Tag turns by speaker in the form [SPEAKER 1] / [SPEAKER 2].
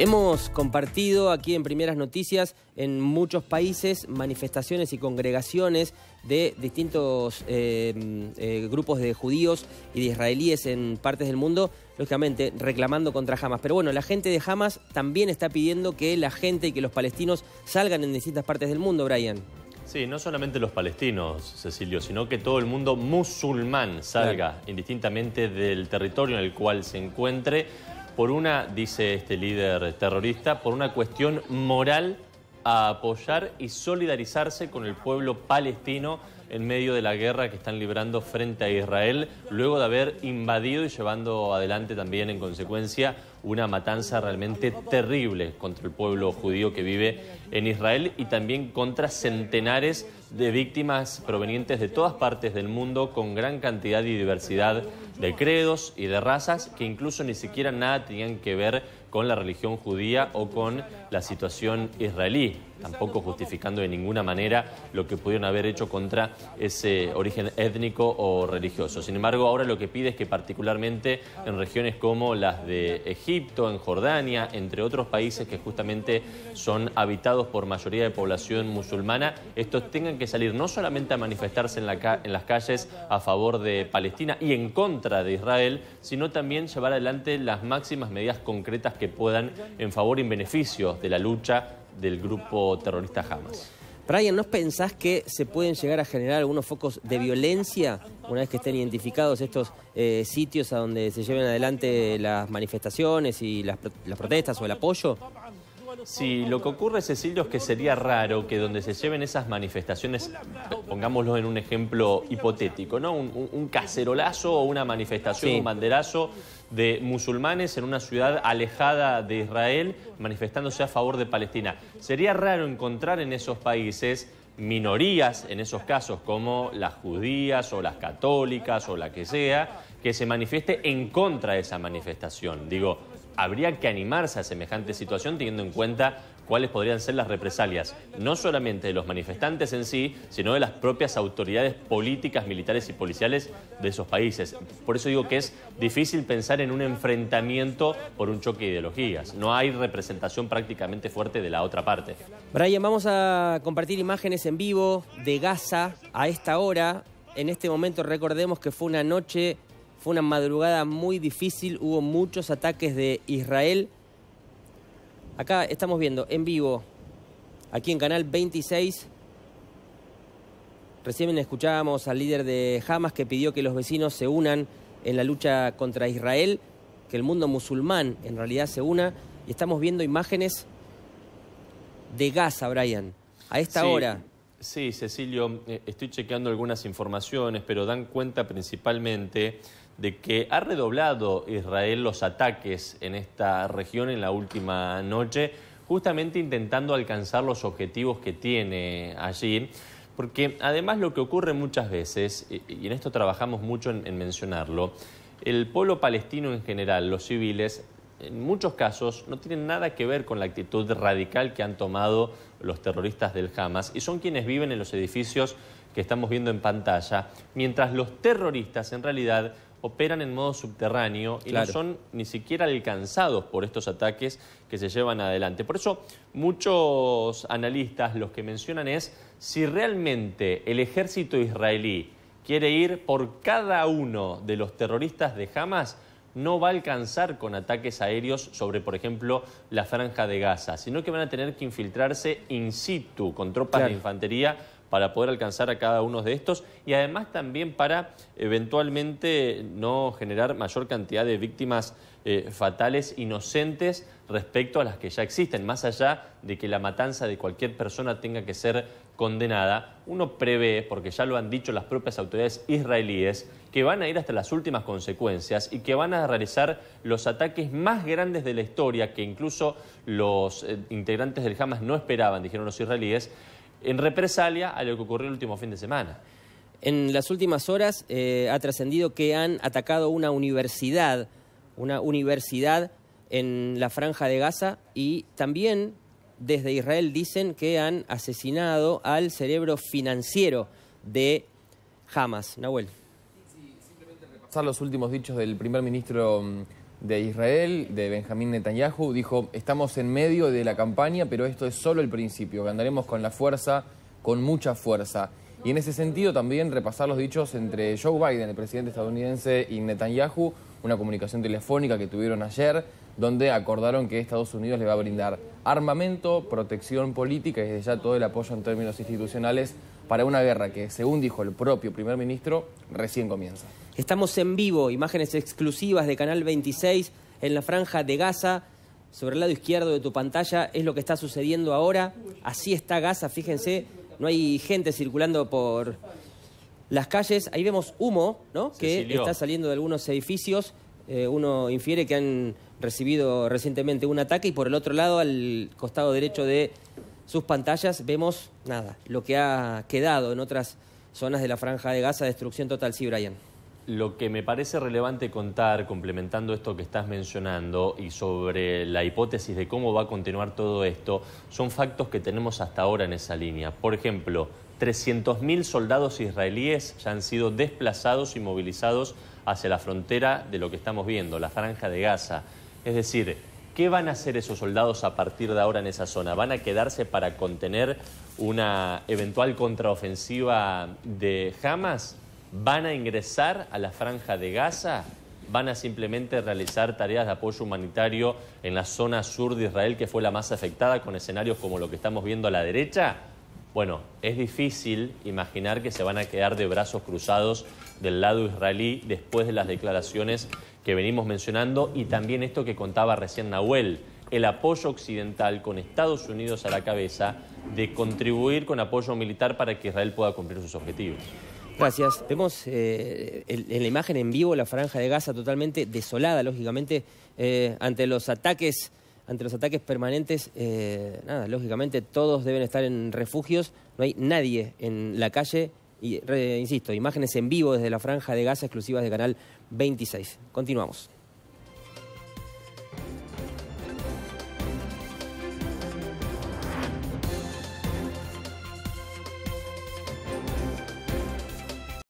[SPEAKER 1] Hemos compartido aquí en primeras noticias en muchos países manifestaciones y congregaciones de distintos eh, eh, grupos de judíos y de israelíes en partes del mundo, lógicamente reclamando contra Hamas. Pero bueno, la gente de Hamas también está pidiendo que la gente y que los palestinos salgan en distintas partes del mundo, Brian.
[SPEAKER 2] Sí, no solamente los palestinos, Cecilio, sino que todo el mundo musulmán salga indistintamente del territorio en el cual se encuentre por una, dice este líder terrorista, por una cuestión moral a apoyar y solidarizarse con el pueblo palestino en medio de la guerra que están librando frente a Israel, luego de haber invadido y llevando adelante también en consecuencia una matanza realmente terrible contra el pueblo judío que vive en Israel y también contra centenares de víctimas provenientes de todas partes del mundo con gran cantidad y diversidad de credos y de razas que incluso ni siquiera nada tenían que ver con la religión judía o con la situación israelí tampoco justificando de ninguna manera lo que pudieron haber hecho contra ese origen étnico o religioso. Sin embargo, ahora lo que pide es que particularmente en regiones como las de Egipto, en Jordania, entre otros países que justamente son habitados por mayoría de población musulmana, estos tengan que salir no solamente a manifestarse en, las calles a favor de Palestina y en contra de Israel, sino también llevar adelante las máximas medidas concretas que puedan en favor y en beneficio de la lucha del grupo terrorista Hamas.
[SPEAKER 1] Brian, ¿no pensás que se pueden llegar a generar algunos focos de violencia una vez que estén identificados estos eh, sitios a donde se lleven adelante las manifestaciones y las, las protestas o el apoyo?
[SPEAKER 2] Si lo que ocurre, Cecilio, es que sería raro que donde se lleven esas manifestaciones, pongámoslo en un ejemplo hipotético, ¿no? Un, cacerolazo o una manifestación, un banderazo de musulmanes en una ciudad alejada de Israel manifestándose a favor de Palestina. Sería raro encontrar en esos países minorías en esos casos, como las judías o las católicas o la que sea, que se manifieste en contra de esa manifestación. Digo, habría que animarse a semejante situación teniendo en cuenta cuáles podrían ser las represalias, no solamente de los manifestantes en sí, sino de las propias autoridades políticas, militares y policiales de esos países. Por eso digo que es difícil pensar en un enfrentamiento por un choque de ideologías. No hay representación prácticamente fuerte de la otra parte.
[SPEAKER 1] Brian, vamos a compartir imágenes en vivo de Gaza a esta hora. En este momento recordemos que fue una noche fue una madrugada muy difícil, hubo muchos ataques de Israel. Acá estamos viendo en vivo, aquí en Canal 26. Recién escuchábamos al líder de Hamas que pidió que los vecinos se unan en la lucha contra Israel, que el mundo musulmán en realidad se una. Y estamos viendo imágenes de Gaza, Brian, a esta hora.
[SPEAKER 2] Sí, Cecilio, eh, estoy chequeando algunas informaciones, pero dan cuenta principalmente de que ha redoblado Israel los ataques en esta región en la última noche, justamente intentando alcanzar los objetivos que tiene allí. Porque además lo que ocurre muchas veces, y en esto trabajamos mucho en, mencionarlo, el pueblo palestino en general, los civiles, en muchos casos no tienen nada que ver con la actitud radical que han tomado los terroristas del Hamas y son quienes viven en los edificios que estamos viendo en pantalla, mientras los terroristas en realidad operan en modo subterráneo y no son ni siquiera alcanzados por estos ataques que se llevan adelante. Por eso muchos analistas los que mencionan es si realmente el ejército israelí quiere ir por cada uno de los terroristas de Hamas, no va a alcanzar con ataques aéreos sobre, por ejemplo, la franja de Gaza, sino que van a tener que infiltrarse in situ con tropas de infantería para poder alcanzar a cada uno de estos y además también para eventualmente no generar mayor cantidad de víctimas eh, fatales inocentes respecto a las que ya existen, más allá de que la matanza de cualquier persona tenga que ser condenada, uno prevé, porque ya lo han dicho las propias autoridades israelíes, que van a ir hasta las últimas consecuencias y que van a realizar los ataques más grandes de la historia, que incluso los eh, integrantes del Hamas no esperaban, dijeron los israelíes, en represalia a lo que ocurrió el último fin de semana. En las últimas horas eh, ha trascendido que han
[SPEAKER 1] atacado una universidad, una universidad en la franja de Gaza y también desde Israel dicen que han asesinado al cerebro financiero de Hamas. Nahuel. Sí, simplemente los últimos dichos del primer ministro mm, de Israel, de Benjamín Netanyahu, dijo, estamos en medio de la campaña, pero esto es solo el principio, ganaremos con la fuerza, con mucha fuerza. Y en ese sentido también repasar los dichos entre Joe Biden, el presidente estadounidense, y Netanyahu, una comunicación telefónica que tuvieron ayer donde acordaron que Estados Unidos le va a brindar armamento, protección política y desde ya todo el apoyo en términos institucionales para una guerra que, según dijo el propio primer ministro, recién comienza. Estamos en vivo, imágenes exclusivas de Canal 26 en la franja de Gaza. Sobre el lado izquierdo de tu pantalla es lo que está sucediendo ahora. Así está Gaza, fíjense, no hay gente circulando por las calles. Ahí vemos humo, ¿no? que está saliendo de algunos edificios. Eh, uno infiere que han recibido recientemente un ataque y por el otro lado, al costado derecho de sus pantallas, vemos nada, lo que ha quedado en otras zonas de la franja de Gaza, destrucción total. Sí, Brian.
[SPEAKER 2] Lo que me parece relevante contar, complementando esto que estás mencionando y sobre la hipótesis de cómo va a continuar todo esto, son factos que tenemos hasta ahora en esa línea. Por ejemplo, 300.000 soldados israelíes ya han sido desplazados y movilizados hacia la frontera de lo que estamos viendo, la franja de Gaza. Es decir, ¿qué van a hacer esos soldados a partir de ahora en esa zona? ¿Van a quedarse para contener una eventual contraofensiva de Hamas? ¿Van a ingresar a la franja de Gaza? ¿Van a simplemente realizar tareas de apoyo humanitario en la zona sur de Israel, que fue la más afectada, con escenarios como lo que estamos viendo a la derecha? Bueno, es difícil imaginar que se van a quedar de brazos cruzados del lado israelí después de las declaraciones que venimos mencionando y también esto que contaba recién Nahuel, el apoyo occidental con Estados Unidos a la cabeza de contribuir con apoyo militar para que Israel pueda cumplir sus objetivos.
[SPEAKER 1] Gracias. Vemos eh, en la imagen en vivo la franja de Gaza totalmente desolada, lógicamente, eh, ante los ataques ante los ataques permanentes, eh, nada, lógicamente todos deben estar en refugios, no hay nadie en la calle, y, insisto, imágenes en vivo desde la franja de gas exclusivas de Canal 26. Continuamos.